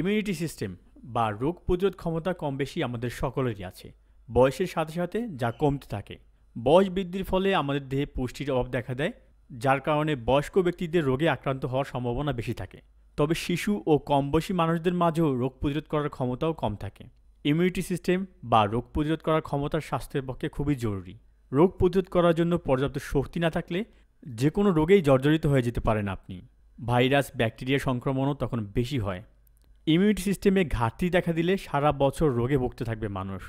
immunity system বা রোগ প্রতিরোধ ক্ষমতা কম বেশি আমাদের সকলেরই আছে বয়সের সাথে সাথে যা কমতে থাকে বয়স বৃদ্ধির ফলে আমাদের দেহে পুষ্টির অভাব দেখা দেয় যার কারণে বয়স্ক ব্যক্তিদের রোগে আক্রান্ত হওয়ার সম্ভাবনা বেশি থাকে তবে শিশু ও কম বয়সী মানুষদের মাঝেও রোগ প্রতিরোধ করার ক্ষমতাও কম থাকে ইমিউনিটি সিস্টেম বা রোগ প্রতিরোধ করার ক্ষমতার স্বাস্থ্যের পক্ষে খুবই জরুরি রোগ প্রতিরোধ করার জন্য পর্যাপ্ত শক্তি না থাকলে যে কোনো রোগেই জর্জরিত হয়ে যেতে পারেন আপনি ভাইরাস ব্যাকটেরিয়া সংক্রমণও তখন বেশি হয় ইমিউনিটি সিস্টেমে ঘাটতি দেখা দিলে সারা বছর রোগে ভুগতে থাকবে মানুষ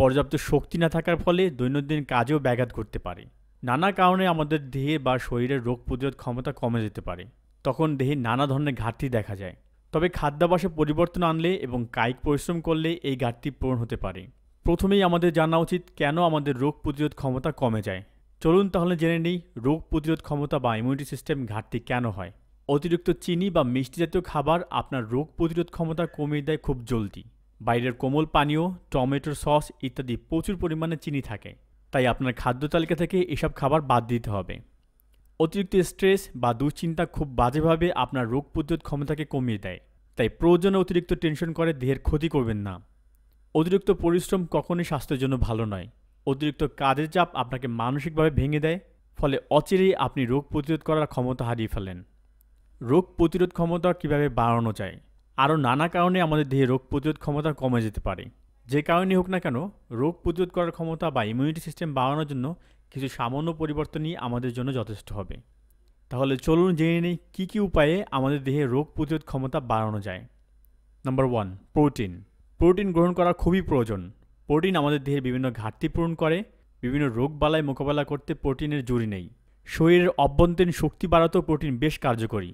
পর্যাপ্ত শক্তি না থাকার ফলে দৈনন্দিন কাজেও ব্যাঘাত করতে পারে নানা কারণে আমাদের দেহে বা শরীরের রোগ প্রতিরোধ ক্ষমতা কমে যেতে পারে তখন দেহে নানা ধরনের ঘাটতি দেখা যায় তবে খাদ্যাভাসে পরিবর্তন আনলে এবং কায়িক পরিশ্রম করলে এই ঘাটতি পূরণ হতে পারে প্রথমেই আমাদের জানা উচিত কেন আমাদের রোগ প্রতিরোধ ক্ষমতা কমে যায় চলুন তাহলে জেনে নিই রোগ প্রতিরোধ ক্ষমতা বা ইমিউনিটি সিস্টেম ঘাটতি কেন হয় অতিরিক্ত চিনি বা মিষ্টি জাতীয় খাবার আপনার রোগ প্রতিরোধ ক্ষমতা কমিয়ে দেয় খুব জলদি বাইরের কোমল পানীয় টমেটোর সস ইত্যাদি প্রচুর পরিমাণে চিনি থাকে তাই আপনার খাদ্য তালিকা থেকে এসব খাবার বাদ দিতে হবে অতিরিক্ত স্ট্রেস বা দুশ্চিন্তা খুব বাজেভাবে আপনার রোগ প্রতিরোধ ক্ষমতাকে কমিয়ে দেয় তাই প্রয়োজনে অতিরিক্ত টেনশন করে দেহের ক্ষতি করবেন না অতিরিক্ত পরিশ্রম কখনই স্বাস্থ্যের জন্য ভালো নয় অতিরিক্ত কাজের চাপ আপনাকে মানসিকভাবে ভেঙে দেয় ফলে অচিরেই আপনি রোগ প্রতিরোধ করার ক্ষমতা হারিয়ে ফেলেন রোগ প্রতিরোধ ক্ষমতা কিভাবে বাড়ানো যায় আরও নানা কারণে আমাদের দেহে রোগ প্রতিরোধ ক্ষমতা কমে যেতে পারে যে কারণে হোক না কেন রোগ প্রতিরোধ করার ক্ষমতা বা ইমিউনিটি সিস্টেম বাড়ানোর জন্য কিছু সামান্য পরিবর্তনই আমাদের জন্য যথেষ্ট হবে তাহলে চলুন জেনে নিই কী কী উপায়ে আমাদের দেহে রোগ প্রতিরোধ ক্ষমতা বাড়ানো যায় নম্বর ওয়ান প্রোটিন প্রোটিন গ্রহণ করা খুবই প্রয়োজন প্রোটিন আমাদের দেহের বিভিন্ন ঘাটতি পূরণ করে বিভিন্ন রোগ বালায় মোকাবেলা করতে প্রোটিনের জুড়ি নেই শরীরের অভ্যন্তরীণ শক্তি বাড়াতেও প্রোটিন বেশ কার্যকরী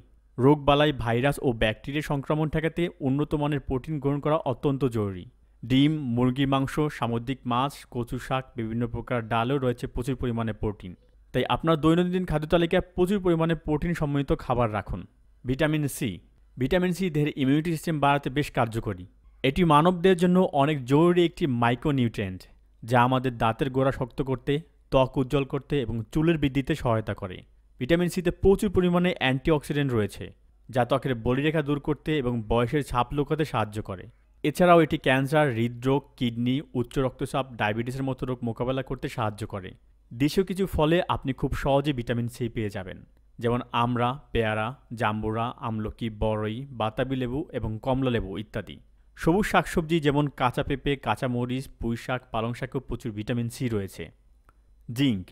রোগবালাই ভাইরাস ও ব্যাকটেরিয়া সংক্রমণ ঠেকাতে উন্নত মানের প্রোটিন গ্রহণ করা অত্যন্ত জরুরি ডিম মুরগির মাংস সামুদ্রিক মাছ কচু শাক বিভিন্ন প্রকার ডালেও রয়েছে প্রচুর পরিমাণে প্রোটিন তাই আপনার দৈনন্দিন খাদ্য তালিকায় প্রচুর পরিমাণে প্রোটিন সম্মিলিত খাবার রাখুন ভিটামিন সি ভিটামিন সি দেহের ইমিউনিটি সিস্টেম বাড়াতে বেশ কার্যকরী এটি মানবদের জন্য অনেক জরুরি একটি মাইক্রোনিউট্রেন্ট যা আমাদের দাঁতের গোড়া শক্ত করতে ত্বক উজ্জ্বল করতে এবং চুলের বৃদ্ধিতে সহায়তা করে ভিটামিন সিতে প্রচুর পরিমাণে অ্যান্টিঅক্সিডেন্ট রয়েছে যা ত্বকের বলিরেখা দূর করতে এবং বয়সের ছাপ লুকাতে সাহায্য করে এছাড়াও এটি ক্যান্সার হৃদরোগ কিডনি উচ্চ রক্তচাপ ডায়াবেটিসের মতো রোগ মোকাবেলা করতে সাহায্য করে দেশীয় কিছু ফলে আপনি খুব সহজে ভিটামিন সি পেয়ে যাবেন যেমন আমড়া পেয়ারা জাম্বুরা আমলকি বরই বাতাবি লেবু এবং কমলা লেবু ইত্যাদি সবুজ শাকসবজি যেমন কাঁচা পেঁপে কাঁচা মরিচ পুঁই শাক পালং শাকেও প্রচুর ভিটামিন সি রয়েছে জিঙ্ক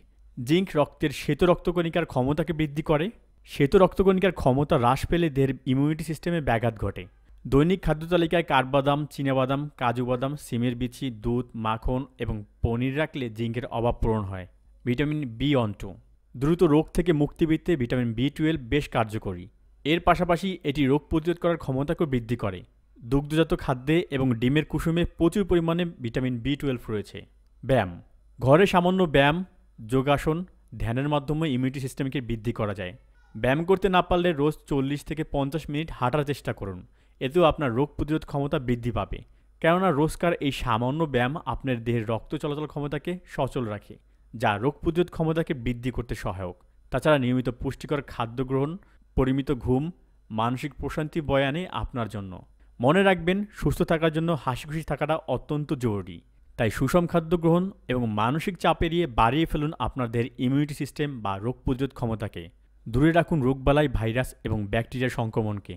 জিঙ্ক রক্তের শ্বেত রক্তকণিকার ক্ষমতাকে বৃদ্ধি করে শ্বেত রক্তকণিকার ক্ষমতা হ্রাস পেলে দেহের ইমিউনিটি সিস্টেমে ব্যাঘাত ঘটে দৈনিক খাদ্য তালিকায় কাঠবাদাম চীনাবাদাম কাজু বাদাম সিমের বিচি দুধ মাখন এবং পনির রাখলে জিঙ্কের অভাব পূরণ হয় ভিটামিন বি অন টু দ্রুত রোগ থেকে মুক্তি পেতে ভিটামিন বি টুয়েলভ বেশ কার্যকরী এর পাশাপাশি এটি রোগ প্রতিরোধ করার ক্ষমতাকেও বৃদ্ধি করে দুগ্ধজাত খাদ্যে এবং ডিমের কুসুমে প্রচুর পরিমাণে ভিটামিন বি টুয়েলভ রয়েছে ব্যায়াম ঘরে সামান্য ব্যায়াম যোগাসন ধ্যানের মাধ্যমে ইমিউনিটি সিস্টেমকে বৃদ্ধি করা যায় ব্যায়াম করতে না পারলে রোজ চল্লিশ থেকে পঞ্চাশ মিনিট হাঁটার চেষ্টা করুন এতেও আপনার রোগ প্রতিরোধ ক্ষমতা বৃদ্ধি পাবে কেননা রোজকার এই সামান্য ব্যায়াম আপনার দেহের রক্ত চলাচল ক্ষমতাকে সচল রাখে যা রোগ প্রতিরোধ ক্ষমতাকে বৃদ্ধি করতে সহায়ক তাছাড়া নিয়মিত পুষ্টিকর খাদ্য গ্রহণ পরিমিত ঘুম মানসিক প্রশান্তি বয়ানে আপনার জন্য মনে রাখবেন সুস্থ থাকার জন্য হাসি খুশি থাকাটা অত্যন্ত জরুরি তাই সুষম খাদ্য গ্রহণ এবং মানসিক চাপ এড়িয়ে বাড়িয়ে ফেলুন আপনাদের ইমিউনিটি সিস্টেম বা রোগ প্রতিরোধ ক্ষমতাকে দূরে রাখুন রোগবালাই ভাইরাস এবং ব্যাকটেরিয়া সংক্রমণকে